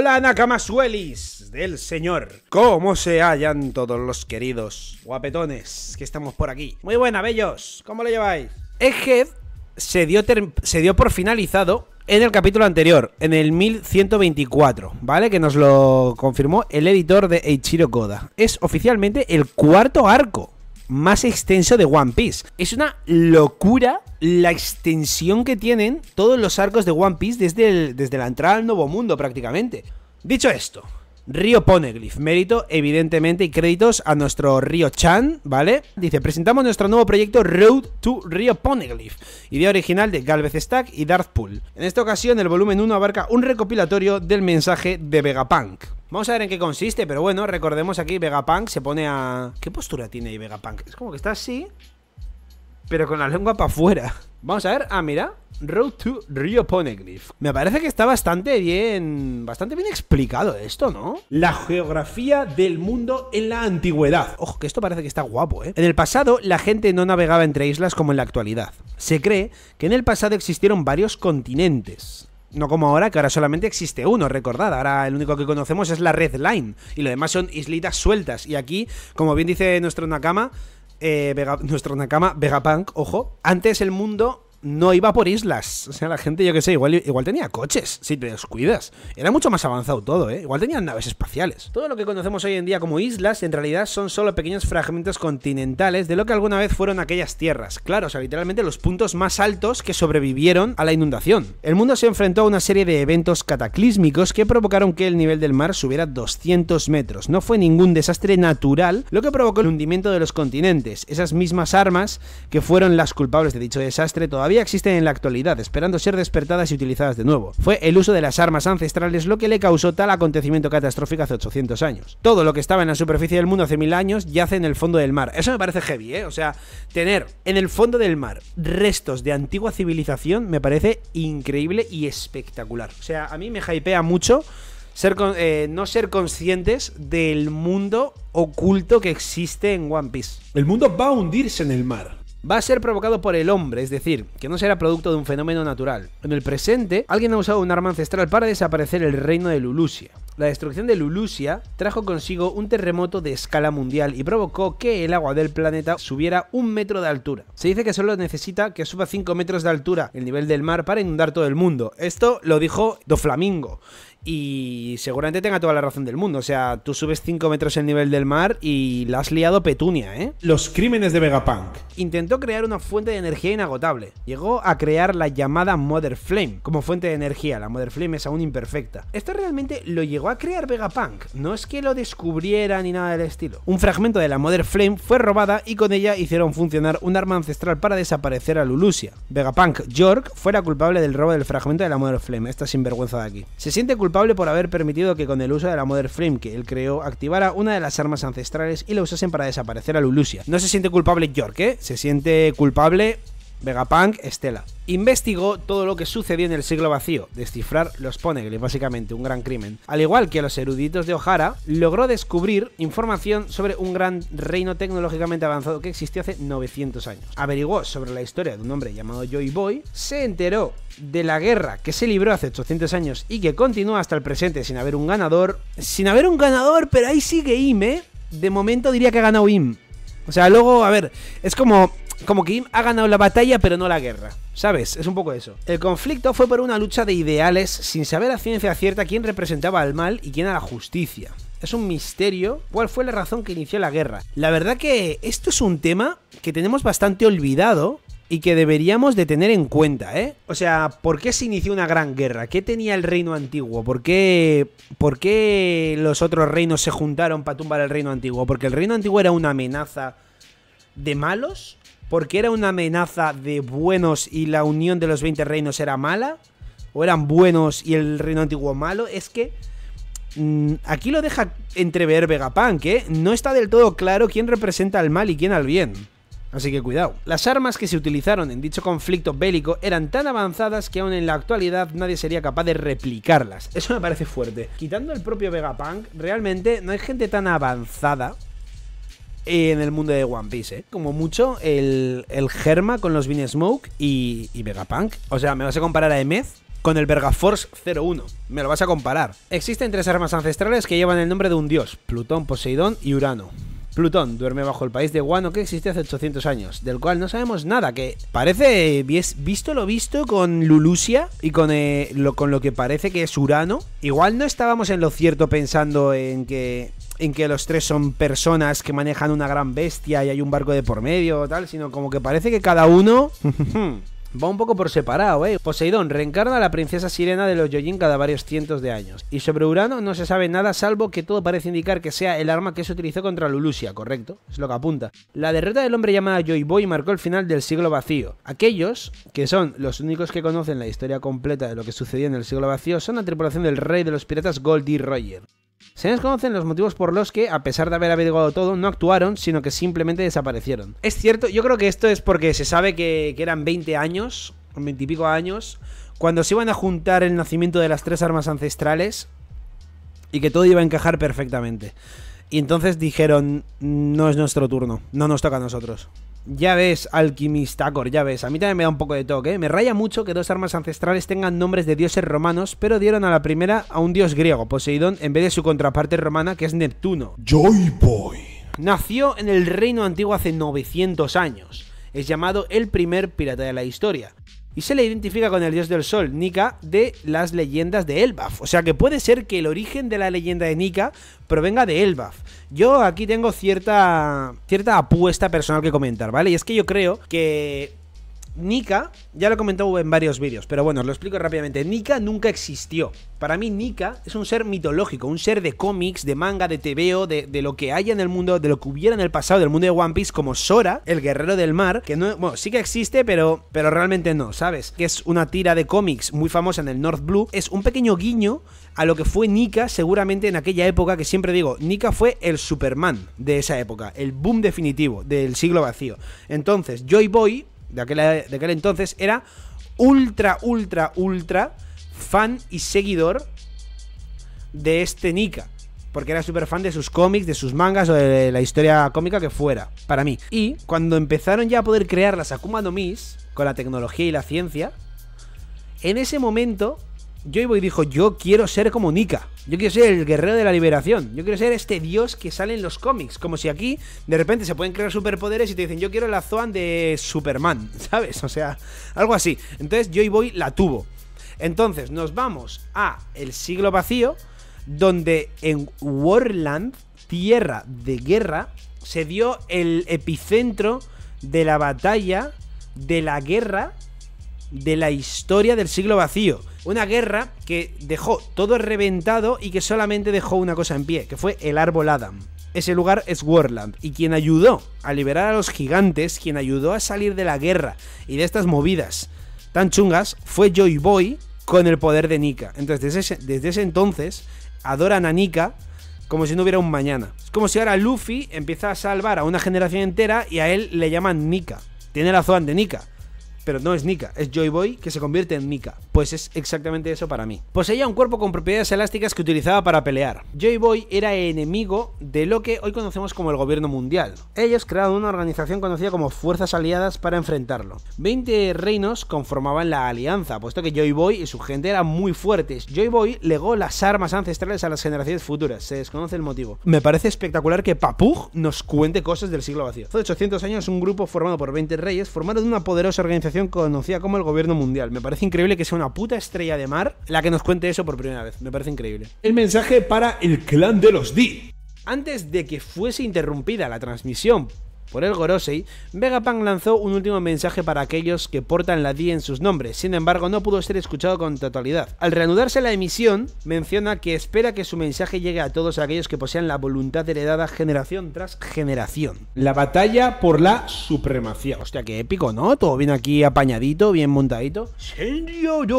Hola Nakamasuelis del señor. ¿Cómo se hallan todos los queridos guapetones que estamos por aquí? Muy buena, bellos. ¿Cómo lo lleváis? se dio, se dio por finalizado en el capítulo anterior, en el 1124, ¿vale? Que nos lo confirmó el editor de Eiichiro Koda. Es oficialmente el cuarto arco más extenso de One Piece. Es una locura la extensión que tienen todos los arcos de One Piece desde, desde la entrada al Nuevo Mundo prácticamente. Dicho esto, Río Poneglyph. Mérito, evidentemente, y créditos a nuestro Río Chan, ¿vale? Dice, presentamos nuestro nuevo proyecto Road to Río Poneglyph, idea original de Galvez Stack y Darthpool. En esta ocasión, el volumen 1 abarca un recopilatorio del mensaje de Vegapunk. Vamos a ver en qué consiste, pero bueno, recordemos aquí Vegapunk se pone a... ¿Qué postura tiene ahí Vegapunk? Es como que está así, pero con la lengua para afuera. Vamos a ver, ah, mira Road to Rio Poneglyph Me parece que está bastante bien Bastante bien explicado esto, ¿no? La geografía del mundo en la antigüedad Ojo, que esto parece que está guapo, ¿eh? En el pasado, la gente no navegaba entre islas como en la actualidad Se cree que en el pasado existieron varios continentes no como ahora, que ahora solamente existe uno, recordad. Ahora el único que conocemos es la Red Line. Y lo demás son islitas sueltas. Y aquí, como bien dice nuestro Nakama, eh, Vega, nuestro Nakama, Vegapunk, ojo, antes el mundo no iba por islas. O sea, la gente, yo qué sé, igual, igual tenía coches, si te descuidas. Era mucho más avanzado todo, ¿eh? Igual tenían naves espaciales. Todo lo que conocemos hoy en día como islas, en realidad son solo pequeños fragmentos continentales de lo que alguna vez fueron aquellas tierras. Claro, o sea, literalmente los puntos más altos que sobrevivieron a la inundación. El mundo se enfrentó a una serie de eventos cataclísmicos que provocaron que el nivel del mar subiera 200 metros. No fue ningún desastre natural lo que provocó el hundimiento de los continentes. Esas mismas armas que fueron las culpables de dicho desastre todavía todavía existen en la actualidad, esperando ser despertadas y utilizadas de nuevo. Fue el uso de las armas ancestrales lo que le causó tal acontecimiento catastrófico hace 800 años. Todo lo que estaba en la superficie del mundo hace mil años yace en el fondo del mar. Eso me parece heavy, ¿eh? O sea, tener en el fondo del mar restos de antigua civilización me parece increíble y espectacular. O sea, a mí me hypea mucho eh, no ser conscientes del mundo oculto que existe en One Piece. El mundo va a hundirse en el mar va a ser provocado por el hombre, es decir, que no será producto de un fenómeno natural. En el presente, alguien ha usado un arma ancestral para desaparecer el reino de Lulusia. La destrucción de Lulusia trajo consigo un terremoto de escala mundial y provocó que el agua del planeta subiera un metro de altura. Se dice que solo necesita que suba 5 metros de altura el nivel del mar para inundar todo el mundo. Esto lo dijo Do Flamingo y seguramente tenga toda la razón del mundo. O sea, tú subes 5 metros el nivel del mar y la has liado petunia, ¿eh? Los crímenes de Vegapunk. Intentó crear una fuente de energía inagotable. Llegó a crear la llamada Mother Flame como fuente de energía. La Mother Flame es aún imperfecta. Esto realmente lo llegó a crear Vegapunk, no es que lo descubriera ni nada del estilo. Un fragmento de la Mother Flame fue robada y con ella hicieron funcionar un arma ancestral para desaparecer a Lulusia. Vegapunk York fue culpable del robo del fragmento de la Mother Flame, esta sinvergüenza de aquí. Se siente culpable por haber permitido que con el uso de la Mother Flame que él creó activara una de las armas ancestrales y la usasen para desaparecer a Lulusia. No se siente culpable York, ¿eh? Se siente culpable Vegapunk Estela. Investigó todo lo que sucedió en el siglo vacío, descifrar los ponegles, básicamente un gran crimen. Al igual que los eruditos de O'Hara, logró descubrir información sobre un gran reino tecnológicamente avanzado que existió hace 900 años. Averiguó sobre la historia de un hombre llamado Joy Boy, se enteró de la guerra que se libró hace 800 años y que continúa hasta el presente sin haber un ganador. Sin haber un ganador, pero ahí sigue Ime. De momento diría que ha ganado Im. O sea, luego, a ver, es como como que ha ganado la batalla pero no la guerra. ¿Sabes? Es un poco eso. El conflicto fue por una lucha de ideales sin saber a ciencia cierta quién representaba al mal y quién a la justicia. Es un misterio cuál fue la razón que inició la guerra. La verdad que esto es un tema que tenemos bastante olvidado y que deberíamos de tener en cuenta, ¿eh? O sea, ¿por qué se inició una gran guerra? ¿Qué tenía el reino antiguo? ¿Por qué, por qué los otros reinos se juntaron para tumbar el reino antiguo? Porque el reino antiguo era una amenaza de malos? ¿Porque era una amenaza de buenos y la unión de los 20 reinos era mala? ¿O eran buenos y el reino antiguo malo? Es que mm, aquí lo deja entrever Vegapunk, ¿eh? No está del todo claro quién representa al mal y quién al bien. Así que cuidado. Las armas que se utilizaron en dicho conflicto bélico eran tan avanzadas que aún en la actualidad nadie sería capaz de replicarlas. Eso me parece fuerte. Quitando el propio Vegapunk, realmente no hay gente tan avanzada en el mundo de One Piece, ¿eh? Como mucho el, el Germa con los Bean Smoke y, y Vegapunk. O sea, me vas a comparar a Emez con el Vergaforce 01. Me lo vas a comparar. Existen tres armas ancestrales que llevan el nombre de un dios: Plutón, Poseidón y Urano. Plutón duerme bajo el país de Guano que existe hace 800 años, del cual no sabemos nada, que parece, visto lo visto con Lulusia y con, eh, lo, con lo que parece que es Urano, igual no estábamos en lo cierto pensando en que en que los tres son personas que manejan una gran bestia y hay un barco de por medio, o tal, sino como que parece que cada uno va un poco por separado, ¿eh? Poseidón reencarna a la princesa sirena de los Yojin cada varios cientos de años. Y sobre Urano no se sabe nada, salvo que todo parece indicar que sea el arma que se utilizó contra Lulusia, correcto, es lo que apunta. La derrota del hombre llamado Joy Boy marcó el final del siglo vacío. Aquellos, que son los únicos que conocen la historia completa de lo que sucedió en el siglo vacío, son la tripulación del rey de los piratas Goldie Roger. Se desconocen los motivos por los que, a pesar de haber averiguado todo, no actuaron, sino que simplemente desaparecieron. Es cierto, yo creo que esto es porque se sabe que, eran 20 años, 20 y pico años, cuando se iban a juntar el nacimiento de las tres armas ancestrales y que todo iba a encajar perfectamente. Y entonces dijeron, mm, no es nuestro turno, no nos toca a nosotros. Ya ves, alquimista, cor, ya ves. A mí también me da un poco de toque. ¿eh? Me raya mucho que dos armas ancestrales tengan nombres de dioses romanos, pero dieron a la primera a un dios griego, Poseidón, en vez de su contraparte romana, que es Neptuno. Joy Boy. Nació en el reino antiguo hace 900 años. Es llamado el primer pirata de la historia y se le identifica con el dios del sol, Nika, de las leyendas de Elbaf. O sea que puede ser que el origen de la leyenda de Nika provenga de Elbaf. Yo aquí tengo cierta, cierta apuesta personal que comentar, ¿vale? Y es que yo creo que Nika, ya lo he comentado en varios vídeos, pero bueno, os lo explico rápidamente. Nika nunca existió. Para mí, Nika es un ser mitológico, un ser de cómics, de manga, de TVO, de, lo que haya en el mundo, de lo que hubiera en el pasado del mundo de One Piece, como Sora, el guerrero del mar, que no, bueno, sí que existe, pero, pero realmente no, ¿sabes? Que es una tira de cómics muy famosa en el North Blue. Es un pequeño guiño a lo que fue Nika, seguramente en aquella época, que siempre digo, Nika fue el Superman de esa época, el boom definitivo del siglo vacío. Entonces, Joy Boy de aquel, de entonces, era ultra, ultra, ultra fan y seguidor de este Nika. Porque era súper fan de sus cómics, de sus mangas o de la historia cómica que fuera, para mí. Y cuando empezaron ya a poder crear las Akuma no Mis con la tecnología y la ciencia, en ese momento Boy dijo, yo quiero ser como Nika, yo quiero ser el guerrero de la liberación, yo quiero ser este dios que sale en los cómics, como si aquí de repente se pueden crear superpoderes y te dicen, yo quiero la Zoan de Superman, ¿sabes? O sea, algo así. Entonces Boy la tuvo. Entonces nos vamos a el siglo vacío, donde en Warland, tierra de guerra, se dio el epicentro de la batalla, de la guerra, de la historia del siglo vacío una guerra que dejó todo reventado y que solamente dejó una cosa en pie, que fue el árbol Adam. Ese lugar es Warland, y quien ayudó a liberar a los gigantes, quien ayudó a salir de la guerra y de estas movidas tan chungas, fue Joy Boy con el poder de Nika. Entonces, desde ese, entonces, adoran a Nika como si no hubiera un mañana. Es como si ahora Luffy empieza a salvar a una generación entera y a él le llaman Nika. Tiene la razón de Nika pero no es Nika, es Joy Boy que se convierte en Nika. Pues es exactamente eso para mí. Poseía un cuerpo con propiedades elásticas que utilizaba para pelear. Joy Boy era enemigo de lo que hoy conocemos como el gobierno mundial. Ellos crearon una organización conocida como Fuerzas Aliadas para enfrentarlo. Veinte reinos conformaban la alianza, puesto que Joy Boy y su gente eran muy fuertes. Joy Boy legó las armas ancestrales a las generaciones futuras, se desconoce el motivo. Me parece espectacular que Papu nos cuente cosas del siglo vacío. Hace 800 años un grupo formado por 20 reyes formaron una poderosa organización conocida como el Gobierno Mundial. Me parece increíble que sea una puta estrella de mar la que nos cuente eso por primera vez. Me parece increíble. El mensaje para el clan de los D. Antes de que fuese interrumpida la transmisión por el Gorosei, Vegapunk lanzó un último mensaje para aquellos que portan la D en sus nombres, sin embargo no pudo ser escuchado con totalidad. Al reanudarse la emisión, menciona que espera que su mensaje llegue a todos aquellos que posean la voluntad heredada generación tras generación. La batalla por la supremacía. Hostia, qué épico, ¿no? Todo bien aquí apañadito, bien montadito.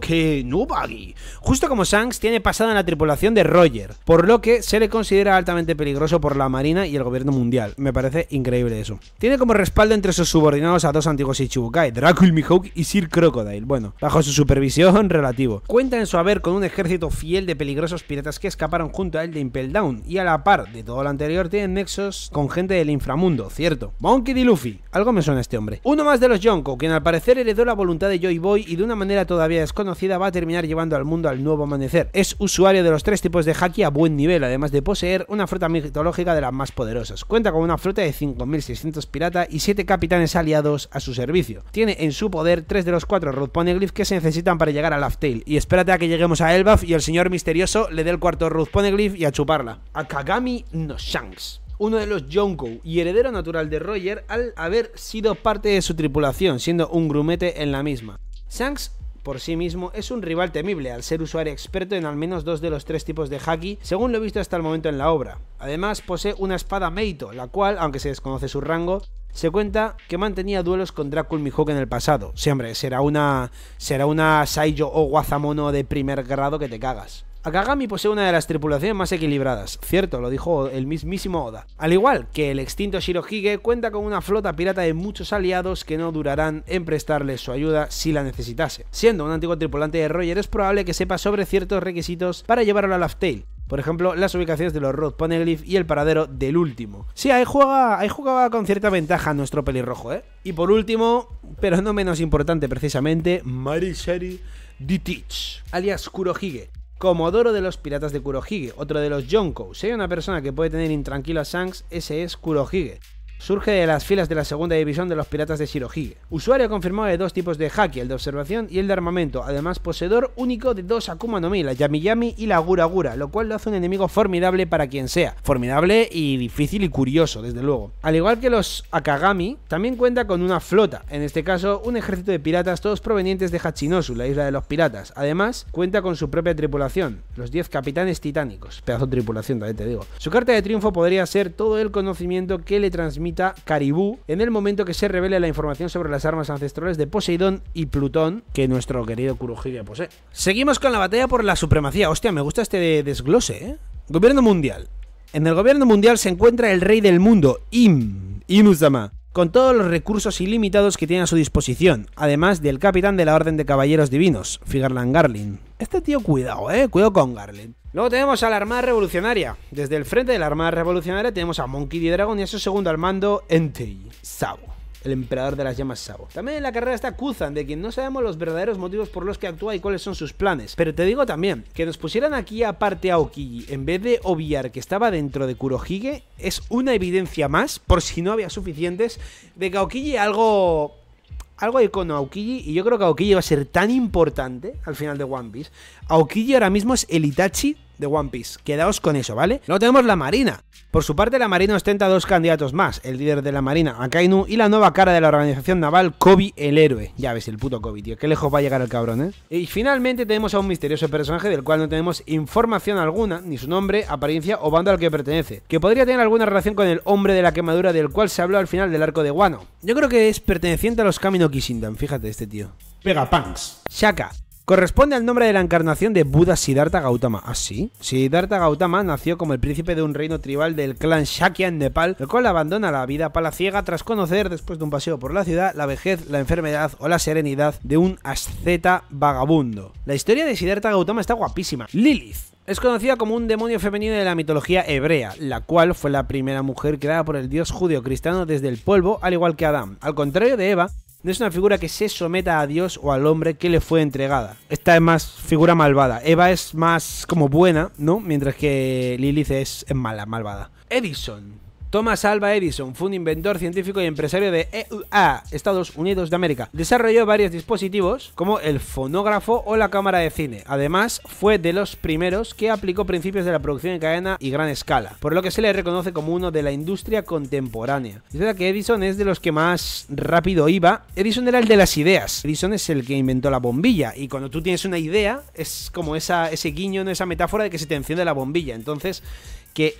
que no baggy. Justo como Shanks tiene pasado en la tripulación de Roger, por lo que se le considera altamente peligroso por la Marina y el gobierno mundial. Me parece increíble eso. Tiene como respaldo entre sus subordinados a dos antiguos Ichibukai, Dracul Mihawk y Sir Crocodile. Bueno, bajo su supervisión relativo. Cuenta en su haber con un ejército fiel de peligrosos piratas que escaparon junto a él de Impel Down y a la par de todo lo anterior tiene nexos con gente del inframundo, cierto. Monkey D. Luffy, algo me suena este hombre. Uno más de los Yonko, quien al parecer heredó la voluntad de Joy Boy y de una manera todavía desconocida va a terminar llevando al mundo al nuevo amanecer. Es usuario de los tres tipos de haki a buen nivel, además de poseer una fruta mitológica de las más poderosas. Cuenta con una flota de 5600 pirata y 7 capitanes aliados a su servicio. Tiene en su poder 3 de los 4 Ruth Poneglyphs que se necesitan para llegar a Laftail. Y espérate a que lleguemos a Elbaf y el señor misterioso le dé el cuarto Ruth Poneglyph y a chuparla. A Kagami no Shanks uno de los Yonkou y heredero natural de Roger al haber sido parte de su tripulación, siendo un grumete en la misma. Shanks por sí mismo es un rival temible al ser usuario experto en al menos dos de los tres tipos de haki, según lo he visto hasta el momento en la obra. Además, posee una espada Meito, la cual, aunque se desconoce su rango, se cuenta que mantenía duelos con Dracul Mihawk en el pasado. Siempre sí, será una será una Saiyo o Guazamono de primer grado que te cagas. Akagami posee una de las tripulaciones más equilibradas, cierto, lo dijo el mismísimo Oda. Al igual que el extinto Shirohige cuenta con una flota pirata de muchos aliados que no durarán en prestarle su ayuda si la necesitase. Siendo un antiguo tripulante de Roger es probable que sepa sobre ciertos requisitos para llevarlo a Laugh Tail, por ejemplo, las ubicaciones de los Rod Poneglyph y el paradero del último. Sí, ahí, juega, ahí jugaba con cierta ventaja nuestro pelirrojo, ¿eh? Y por último, pero no menos importante precisamente, Marishari Ditich, alias Kurohige, Comodoro de los piratas de Kurohige, otro de los Yonkous. Si hay una persona que puede tener intranquilo a Shanks, ese es Kurohige. Surge de las filas de la segunda división de los piratas de Shirohige. Usuario confirmado de dos tipos de haki, el de observación y el de armamento. Además, poseedor único de dos Akuma no Mi, la Yami y la Gura Gura, lo cual lo hace un enemigo formidable para quien sea. Formidable y difícil y curioso, desde luego. Al igual que los Akagami, también cuenta con una flota, en este caso un ejército de piratas, todos provenientes de Hachinosu, la isla de los piratas. Además, cuenta con su propia tripulación, los 10 capitanes titánicos. Pedazo de tripulación, también te digo. Su carta de triunfo podría ser todo el conocimiento que le transmite Caribú en el momento que se revele la información sobre las armas ancestrales de Poseidón y Plutón que nuestro querido Kurohige posee. Seguimos con la batalla por la supremacía. Hostia, me gusta este desglose, ¿eh? Gobierno mundial. En el gobierno mundial se encuentra el rey del mundo, Im, Inuzama, con todos los recursos ilimitados que tiene a su disposición, además del capitán de la Orden de Caballeros Divinos, Figarland Garlin. Este tío, cuidado, eh, cuidado con Garlin. Luego tenemos a la Armada Revolucionaria. Desde el frente de la Armada Revolucionaria tenemos a Monkey D. Dragon y a su segundo al mando, Entei, Sabo el emperador de las llamas Sabo. También en la carrera está Kuzan, de quien no sabemos los verdaderos motivos por los que actúa y cuáles son sus planes. Pero te digo también, que nos pusieran aquí aparte a Okiji en vez de obviar que estaba dentro de Kurohige es una evidencia más, por si no había suficientes, de que Aokiji algo algo hay con Aokiji y yo creo que Aokiji va a ser tan importante al final de One Piece. Aokiji ahora mismo es el Itachi de One Piece. Quedaos con eso, ¿vale? Luego tenemos la Marina. Por su parte, la Marina ostenta dos candidatos más, el líder de la Marina, Akainu, y la nueva cara de la organización naval, Kobe el héroe. Ya ves, el puto Kobe, tío, qué lejos va a llegar el cabrón, ¿eh? Y finalmente tenemos a un misterioso personaje del cual no tenemos información alguna, ni su nombre, apariencia o bando al que pertenece, que podría tener alguna relación con el hombre de la quemadura del cual se habló al final del arco de Wano. Yo creo que es perteneciente a los Kamino Kishindan, fíjate este tío. Punks. Shaka. Corresponde al nombre de la encarnación de Buda Siddhartha Gautama. ¿Ah, sí? Siddhartha Gautama nació como el príncipe de un reino tribal del clan Shakya en Nepal, el cual abandona la vida palaciega tras conocer, después de un paseo por la ciudad, la vejez, la enfermedad o la serenidad de un asceta vagabundo. La historia de Siddhartha Gautama está guapísima. Lilith. Es conocida como un demonio femenino de la mitología hebrea, la cual fue la primera mujer creada por el dios judío cristiano desde el polvo, al igual que Adán. Al contrario de Eva, no es una figura que se someta a Dios o al hombre que le fue entregada. Esta es más figura malvada. Eva es más como buena, ¿no? Mientras que Lilith es, mala, malvada. Edison. Thomas Alva Edison fue un inventor científico y empresario de EUA, Estados Unidos de América. Desarrolló varios dispositivos como el fonógrafo o la cámara de cine. Además, fue de los primeros que aplicó principios de la producción en cadena y gran escala, por lo que se le reconoce como uno de la industria contemporánea. Es verdad que Edison es de los que más rápido iba. Edison era el de las ideas. Edison es el que inventó la bombilla y cuando tú tienes una idea es como esa, ese guiño, esa metáfora de que se te enciende la bombilla. Entonces, que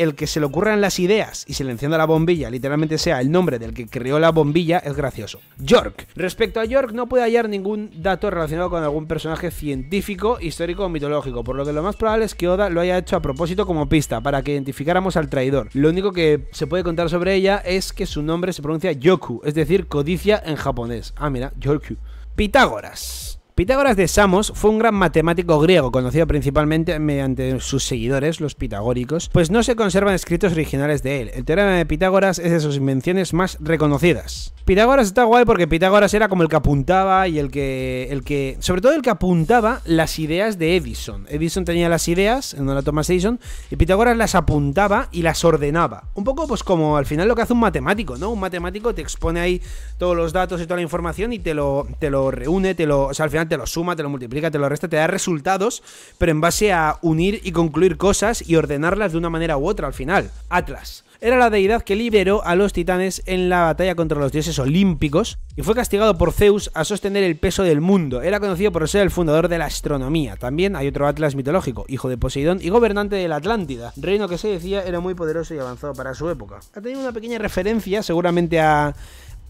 el que se le ocurran las ideas y se le encienda la bombilla, literalmente sea el nombre del que creó la bombilla, es gracioso. York. Respecto a York, no puede hallar ningún dato relacionado con algún personaje científico, histórico o mitológico, por lo que lo más probable es que Oda lo haya hecho a propósito como pista, para que identificáramos al traidor. Lo único que se puede contar sobre ella es que su nombre se pronuncia Yoku, es decir, codicia en japonés. Ah, mira, Yorku. Pitágoras. Pitágoras de Samos fue un gran matemático griego, conocido principalmente mediante sus seguidores, los pitagóricos, pues no se conservan escritos originales de él. El teorema de Pitágoras es de sus invenciones más reconocidas. Pitágoras está guay porque Pitágoras era como el que apuntaba y el que. el que. Sobre todo el que apuntaba las ideas de Edison. Edison tenía las ideas, no la Thomas Edison, y Pitágoras las apuntaba y las ordenaba. Un poco pues como al final lo que hace un matemático, ¿no? Un matemático te expone ahí todos los datos y toda la información y te lo, te lo reúne, te lo. O sea, al final te lo suma, te lo multiplica, te lo resta, te da resultados, pero en base a unir y concluir cosas y ordenarlas de una manera u otra al final. Atlas era la deidad que liberó a los titanes en la batalla contra los dioses olímpicos y fue castigado por Zeus a sostener el peso del mundo. Era conocido por ser el fundador de la astronomía. También hay otro Atlas mitológico, hijo de Poseidón y gobernante de la Atlántida, reino que se decía era muy poderoso y avanzado para su época. Ha tenido una pequeña referencia seguramente a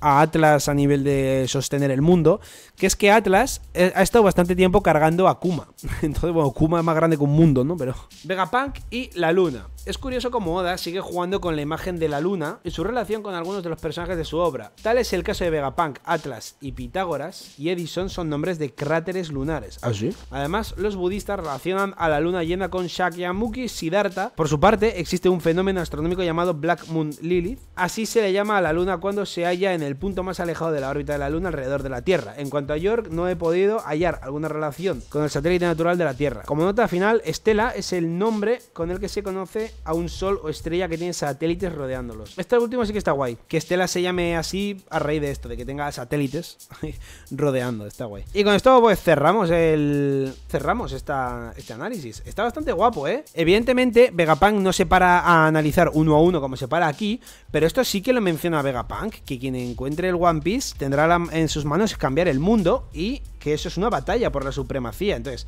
a Atlas a nivel de sostener el mundo, que es que Atlas eh, ha estado bastante tiempo cargando a Kuma. Entonces, bueno, Kuma es más grande que un mundo, ¿no? Pero Vegapunk y la luna. Es curioso cómo Oda sigue jugando con la imagen de la luna y su relación con algunos de los personajes de su obra. Tal es el caso de Vegapunk, Atlas y Pitágoras, y Edison son nombres de cráteres lunares. ¿Ah, sí? Además, los budistas relacionan a la luna llena con Shakyamuni Siddhartha. Por su parte, existe un fenómeno astronómico llamado Black Moon Lilith. Así se le llama a la luna cuando se halla en el el punto más alejado de la órbita de la Luna alrededor de la Tierra. En cuanto a York, no he podido hallar alguna relación con el satélite natural de la Tierra. Como nota final, Estela es el nombre con el que se conoce a un sol o estrella que tiene satélites rodeándolos. Este último sí que está guay. Que Estela se llame así a raíz de esto, de que tenga satélites rodeando, está guay. Y con esto pues cerramos el... cerramos esta... este análisis. Está bastante guapo, ¿eh? Evidentemente, Vegapunk no se para a analizar uno a uno como se para aquí, pero esto sí que lo menciona Vegapunk, que quien encuentre el One Piece tendrá en sus manos cambiar el mundo y que eso es una batalla por la supremacía. Entonces,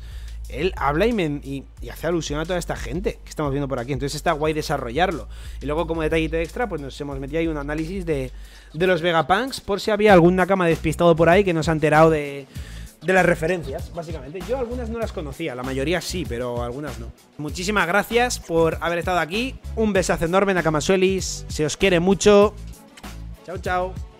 él habla y, hace alusión a toda esta gente que estamos viendo por aquí. Entonces está guay desarrollarlo. Y luego, como detallito extra, pues nos hemos metido ahí un análisis de, de los Vegapunks por si había alguna cama despistado por ahí que nos ha enterado de, de las referencias, básicamente. Yo algunas no las conocía, la mayoría sí, pero algunas no. Muchísimas gracias por haber estado aquí. Un besazo enorme, Nakamasuelis. Se os quiere mucho. Chao, chao.